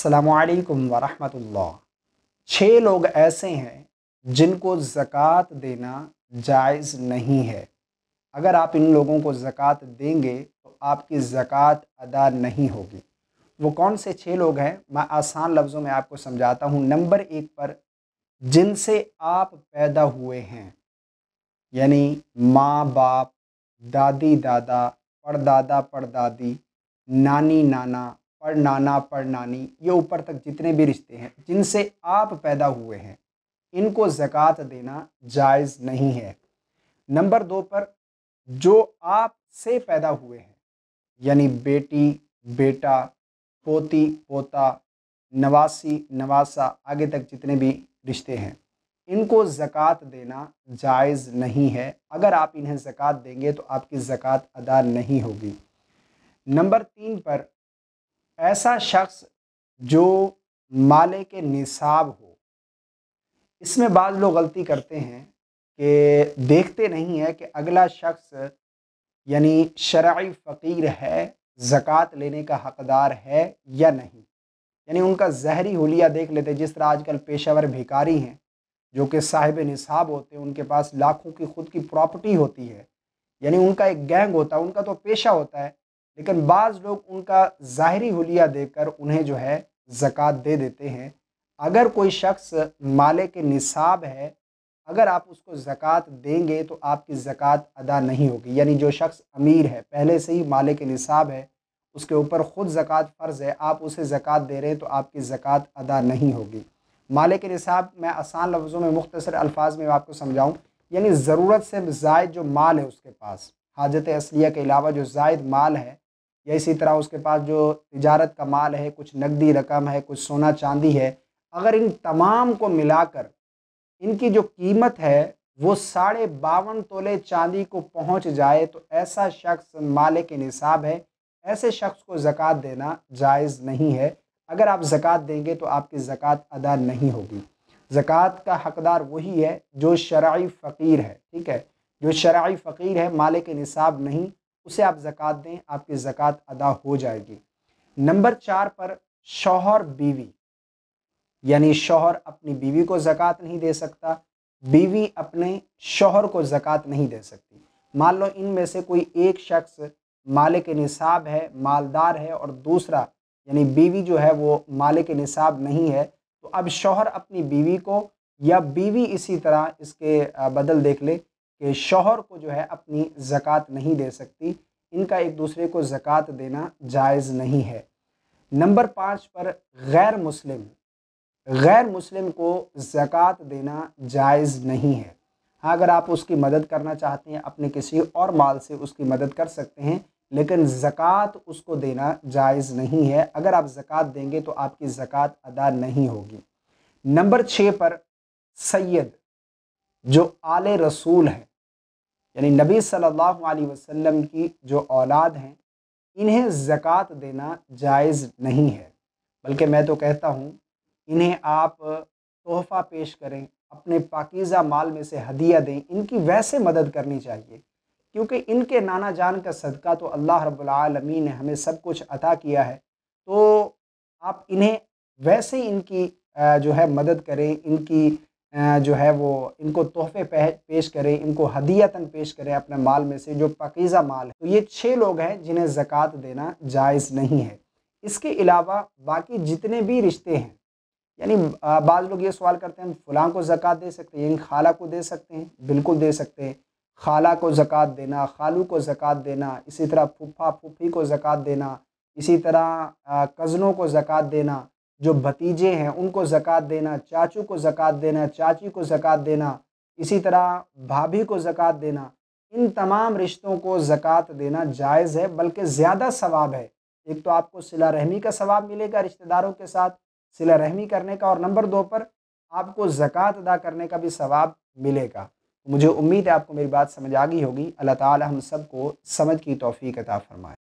सलामकुम वरहमतुल्ला छः लोग ऐसे हैं जिनको ज़क़़त देना जायज़ नहीं है अगर आप इन लोगों को ज़क़़त देंगे तो आपकी ज़क़़त अदा नहीं होगी वो कौन से छः लोग हैं मैं आसान लफ्ज़ों में आपको समझाता हूँ नंबर एक पर जिनसे आप पैदा हुए हैं यानी माँ बाप दादी दादा परदादा परदादी नानी नाना पर नाना पर नानी ये ऊपर तक जितने भी रिश्ते हैं जिनसे आप पैदा हुए हैं इनको ज़क़़त देना जायज़ नहीं है नंबर दो पर जो आप से पैदा हुए हैं यानी बेटी बेटा पोती पोता नवासी नवासा आगे तक जितने भी रिश्ते हैं इनको ज़क़़त देना जायज़ नहीं है अगर आप इन्हें ज़क़़त देंगे तो आपकी ज़क़़त अदा नहीं होगी नंबर तीन पर ऐसा शख्स जो माले के निसाब हो इसमें बाद लोग गलती करते हैं कि देखते नहीं है कि अगला शख्स यानी शराय फ़कीर है ज़क़़त लेने का हकदार है या नहीं यानी उनका जहरी होलिया देख लेते जिस तरह आजकल पेशावर भिकारी हैं जो कि साहिब निसाब होते हैं उनके पास लाखों की खुद की प्रॉपर्टी होती है यानी उनका एक गैंग होता है उनका तो पेशा होता है लेकिन बाज़ लोग उनका ज़ाहरी हुलिया देकर उन्हें जो है ज़क़़त दे देते हैं अगर कोई शख्स माले के निसाब है अगर आप उसको ज़क़़त देंगे तो आपकी ज़क़़त अदा नहीं होगी यानी जो शख्स अमीर है पहले से ही माले के निसाब है उसके ऊपर ख़ुद ज़क़़त फ़र्ज़ है आप उसे ज़क़़त दे रहे हैं तो आपकी ज़क़़त अदा नहीं होगी माले के निसाब मैं आसान लफ्ज़ों में मुख्तर अल्फाज में आपको समझाऊँ यानी ज़रूरत से जायद जो माल है उसके पास हाजत असलिया के अलावा जो जायद माल है या इसी तरह उसके पास जो तजारत का माल है कुछ नकदी रकम है कुछ सोना चांदी है अगर इन तमाम को मिलाकर इनकी जो कीमत है वो साढ़े बावन तोले चांदी को पहुंच जाए तो ऐसा शख्स मालिक के निसाब है ऐसे शख्स को ज़क़़त देना जायज़ नहीं है अगर आप ज़क़़त देंगे तो आपकी ज़क़़त अदा नहीं होगी ज़क़़त का हकदार वही है जो शराय फ़कीर है ठीक है जो शराय फ़कीर है मालिक के निसाब नहीं उसे आप जक़ात दें आपकी ज़क़़त अदा हो जाएगी नंबर चार पर शोहर बीवी यानी शोहर अपनी बीवी को जक़ात नहीं दे सकता बीवी अपने शोहर को जक़ात नहीं दे सकती मान लो इनमें से कोई एक शख्स मालिक निसाब है मालदार है और दूसरा यानी बीवी जो है वो मालिक निसाब नहीं है तो अब शोहर अपनी बीवी को या बीवी इसी तरह इसके बदल देख ले कि शोहर को जो है अपनी ज़क़़त नहीं दे सकती इनका एक दूसरे को ज़क़़त देना जायज़ नहीं है नंबर पाँच पर गैर मुस्लिम गैर मुस्लिम को ज़क़़त देना जायज़ नहीं है हाँ अगर आप उसकी मदद करना चाहते हैं अपने किसी और माल से उसकी मदद कर सकते हैं लेकिन ज़क़़त उसको देना जायज़ नहीं है अगर आप ज़क़़त देंगे तो आपकी ज़क़़त अदा नहीं होगी नंबर छः पर सैद जो आले रसूल हैं यानी नबी सल्लल्लाहु अलैहि वसल्लम की जो औलाद हैं इन्हें ज़क़़त देना जायज़ नहीं है बल्कि मैं तो कहता हूँ इन्हें आप तोहफ़ा पेश करें अपने पाकिज़ा माल में से हदिया दें इनकी वैसे मदद करनी चाहिए क्योंकि इनके नाना जान का सदका तो अल्लाह रबालमी ने हमें सब कुछ अता किया है तो आप इन्हें वैसे इनकी जो है मदद करें इनकी जो है वो इनको तोहफे पेश करें इनको हदीयतन पेश करें अपने माल में से जो पकीज़ा माल है तो ये छः लोग हैं जिन्हें ज़क़़त देना जायज़ नहीं है इसके अलावा बाकी जितने भी रिश्ते हैं यानी बाज़ लोग ये सवाल करते हैं हम फलां को ज़क़़त दे सकते हैं यानी खाला को दे सकते हैं बिल्कुल दे सकते हैं खाला को ज़क़़त देना खालू को ज़क़़त देना इसी तरह फुफा फुफी को ज़क़़त देना इसी तरह कज़नों को ज़क़़त देना जो भतीजे हैं उनको ज़क़़त देना चाचू को ज़क़़त देना चाची को ज़क़़त देना इसी तरह भाभी को ज़क़़त देना इन तमाम रिश्तों को ज़क़़त देना जायज़ है बल्कि ज़्यादा सवाब है एक तो आपको सिला रहमी का सवाब मिलेगा रिश्तेदारों के साथ सिला रहमी करने का और नंबर दो पर आपको ज़क़़त अदा करने का भी सवाब मिलेगा मुझे उम्मीद है आपको मेरी बात समझ आ गई होगी अल्लाह ताला हम सबको समझ की तौफीक अता फरमाए